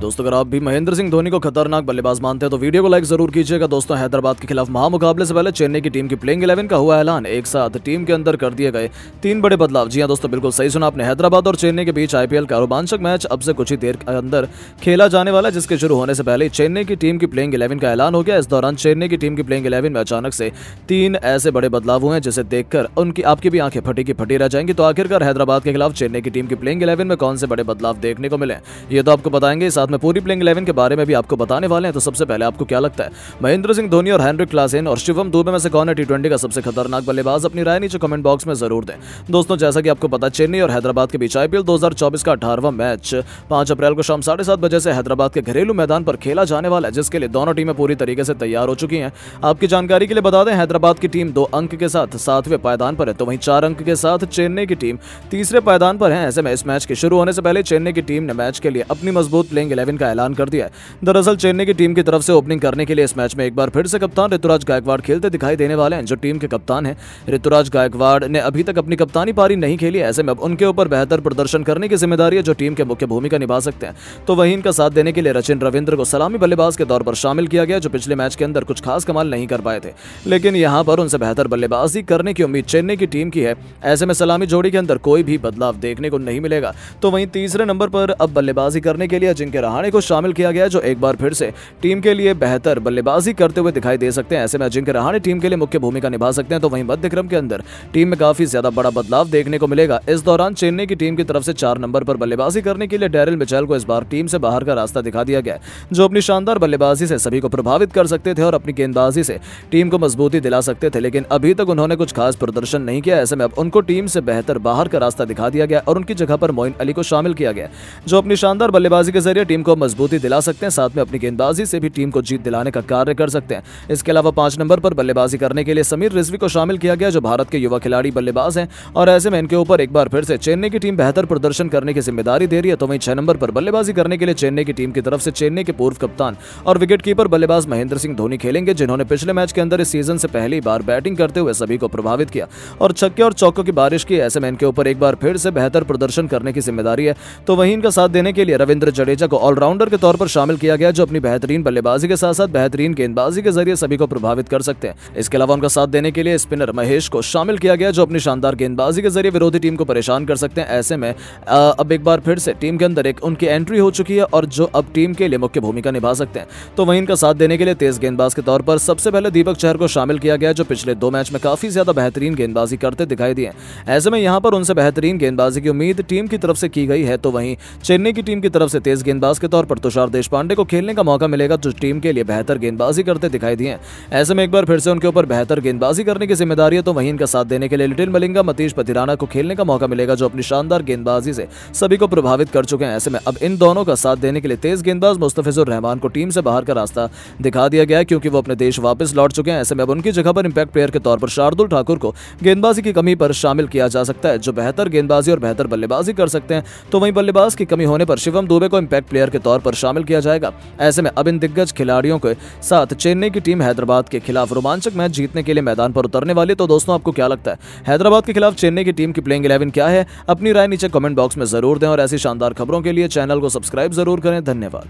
दोस्तों अगर आप भी महेंद्र सिंह धोनी को खतरनाक बल्लेबाज मानते हैं तो वीडियो को लाइक जरूर कीजिएगा दोस्तों हैदराबाद के खिलाफ महामुकाबले से पहले चेन्नई की टीम की प्लेइंग इलेवन का हुआ ऐलान एक साथ टीम के अंदर कर दिए गए तीन बड़े बदलाव जी हाँ दोस्तों बिल्कुल सही सुना आपने हैदराबाद और चेन्नई के बीच आईपीएल का रोमांचक मैच अब से कुछ ही देर के अंदर खेला जाने वाला है जिसके शुरू होने से पहले चेन्नई की टीम की प्लेइंग इलेवन का ऐलान हो गया इस दौरान चेन्नई की टीम की प्लेइंग इलेवन में अचानक से तीन ऐसे बड़े बदलाव हुए हैं जिसे देखकर उनकी आपकी भी आंखें फटी की फटी रह जाएंगी तो आखिरकार हैदराबाद के खिलाफ चेन्नई की टीम की प्लेइंग इलेवन में कौन से बड़े बदलाव देखने को मिले ये तो आपको बताएंगे साथ साथ में पूरी प्लेइंग इलेवन के बारे में भी आपको बताने वाले हैं तो सबसे पहले आपको क्या लगता है महेंद्र सिंह धोनी और हैंनरिक क्लासेन और शिवम दुबे में से कौन है टी का सबसे खतरनाक बल्लेबाज अपनी राय नीचे कमेंट बॉक्स में जरूर दें दोस्तों जैसा कि आपको पता चेन्नई और हैदराबाद के बीच आईपीएल दो का अठारवा मैच पांच अप्रैल को शाम साढ़े बजे से हैदराबाद के घरेलू मैदान पर खेला जाने वाला है जिसके लिए दोनों टीमें पूरी तरीके से तैयार हो चुकी है आपकी जानकारी के लिए बता दें हैदराबाद की टीम दो अंक के साथ सातवें पायदान पर है तो वहीं चार अंक के साथ चेन्नई की टीम तीसरे पायदान पर है ऐसे में इस मैच के शुरू होने से पहले चेन्नई की टीम ने मैच के लिए अपनी मजबूत प्लेइंग इलेवन का ऐलान कर दिया है दरअसल चेन्नई की टीम की तरफ से ओपनिंग करने के लिए इस मैच में एक बार फिर से कप्तान ऋतुराज गायकवाड़ खेलते दिखाई देने वाले हैं जो टीम के कप्तान है ऋतुराज गायकवाड़ ने अभी तक अपनी कप्तानी पारी नहीं खेली ऐसे में अब उनके ऊपर बेहतर प्रदर्शन करने की जिम्मेदारी है जो टीम के मुख्य भूमिका निभा सकते हैं तो वहीं इनका साथ देने के लिए रचिन रविंद्र को सलामी बल्लेबाज के तौर पर शामिल किया गया जो पिछले मैच के अंदर कुछ खास कमाल नहीं कर पाए थे लेकिन यहाँ पर उनसे बेहतर बल्लेबाजी करने की उम्मीद चेन्नई की टीम की है ऐसे में सलामी जोड़ी के अंदर कोई भी बदलाव देखने को नहीं मिलेगा तो वहीं तीसरे नंबर पर अब बल्लेबाजी करने के लिए जिनके रहाणे को शामिल किया गया जो एक बार फिर से टीम के लिए बेहतर बल्लेबाजी करते हुए दिखाई दे सकते हैं ऐसे में अजिंक्य रहाणे टीम के लिए मुख्य भूमिका निभा सकते हैं तो वहीं मध्यक्रम के अंदर टीम में काफी ज्यादा बड़ा बदलाव देखने को मिलेगा इस दौरान चेन्नई की टीम की तरफ से चार नंबर पर बल्लेबाजी करने के लिए डेरिल मिचैल को इस बार टीम से बाहर का रास्ता दिखा दिया गया जो अपनी शानदार बल्लेबाजी से सभी को प्रभावित कर सकते थे और अपनी गेंदबाजी से टीम को मजबूती दिला सकते थे लेकिन अभी तक उन्होंने कुछ खास प्रदर्शन नहीं किया ऐसे में अब उनको टीम से बेहतर बाहर का रास्ता दिखा दिया गया और उनकी जगह पर मोइन अली को शामिल किया गया जो अपनी शानदार बल्लेबाजी के जरिए टीम को मजबूती दिला सकते हैं साथ में अपनी गेंदबाजी से भी टीम को जीत दिलाने का कार्य कर सकते हैं इसके अलावा पांच नंबर पर बल्लेबाजी करने के लिए समीर रिजवी को शामिल किया गया जो भारत के युवा खिलाड़ी बल्लेबाज हैं और ऐसे में इनके ऊपर एक बार फिर से चेन्नई की टीम बेहतर प्रदर्शन करने की जिम्मेदारी दे रही है तो वहीं छह नंबर पर बल्लेबाजी करने के लिए चेन्नई की टीम की तरफ से चेन्नई के पूर्व कप्तान और विकेट बल्लेबाज महेंद्र सिंह धोनी खेलेंगे जिन्होंने पिछले मैच के अंदर इस सीजन से पहली बार बैटिंग करते हुए सभी को प्रभावित किया और छक्के और चौकों की बारिश की ऐसे में इनके ऊपर एक बार फिर से बेहतर प्रदर्शन करने की जिम्मेदारी है तो वहीं इनका साथ देने के लिए रविंद्र जडेजा को ऑलराउंडर के तौर पर शामिल किया गया जो अपनी बेहतरीन बल्लेबाजी के साथ साथ बेहतरीन गेंदबाजी के जरिए सभी को प्रभावित कर सकते हैं इसके अलावा उनका साथ देने के लिए स्पिनर महेश को शामिल किया गया जो अपनी शानदार गेंदबाजी के जरिए विरोधी टीम को परेशान कर सकते हैं ऐसे में अब एक बार फिर से टीम के अंदर एक उनकी एंट्री हो चुकी है और जो अब टीम के लिए मुख्य भूमिका निभा सकते हैं तो वहीं इनका साथ देने के लिए तेज गेंदबाज के तौर पर सबसे पहले दीपक चहर को शामिल किया गया जो पिछले दो मैच में काफी ज्यादा बेहतरीन गेंदबाजी करते दिखाई दिए ऐसे में यहाँ पर उनसे बेहतरीन गेंदबाजी की उम्मीद टीम की तरफ से की गई है तो वहीं चेन्नई की टीम की तरफ से तेज गेंदबाज गेंदबाज के तौर पर तुषार देश पांडे को खेलने का मौका मिलेगा जो टीम के लिए बेहतर गेंदबाजी करते दिखाई दिए ऐसे में एक बार फिर से उनके ऊपर बेहतर गेंदबाजी करने की जिम्मेदारी है तो वहीं इनका साथ देने के लिए लिटिल मलिंगा मतीश पतिराना को खेलने का मौका मिलेगा जो अपनी शानदार गेंदबाजी से सभी को प्रभावित कर चुके हैं ऐसे में अब इन दोनों का साथ देने के लिए तेज गेंदबाज मुस्तफिजुर रहमान को टीम से बाहर का रास्ता दिखा दिया गया क्योंकि वो अपने देश वापस लौट चुके हैं ऐसे में अब उनकी जगह पर इम्पैक्ट प्लेयर के तौर पर शार्दुल ठाकुर को गेंदबाजी की कमी पर शामिल किया जा सकता है जो बेहतर गेंदबाजी और बेहतर बल्लेबाजी कर सकते हैं तो वहीं बल्लेबाज की कमी होने पर शिवम दुबे को इम्पैक्ट प्लेयर प्लेयर के तौर पर शामिल किया जाएगा ऐसे में अब इन दिग्गज खिलाड़ियों के साथ चेन्नई की टीम हैदराबाद के खिलाफ रोमांचक मैच जीतने के लिए मैदान पर उतरने वाली तो दोस्तों आपको क्या लगता है हैदराबाद के खिलाफ चेन्नई की टीम की प्लेइंग इलेवन क्या है अपनी राय नीचे कमेंट बॉक्स में जरूर दें और ऐसी शानदार खबरों के लिए चैनल को सब्सक्राइब जरूर करें धन्यवाद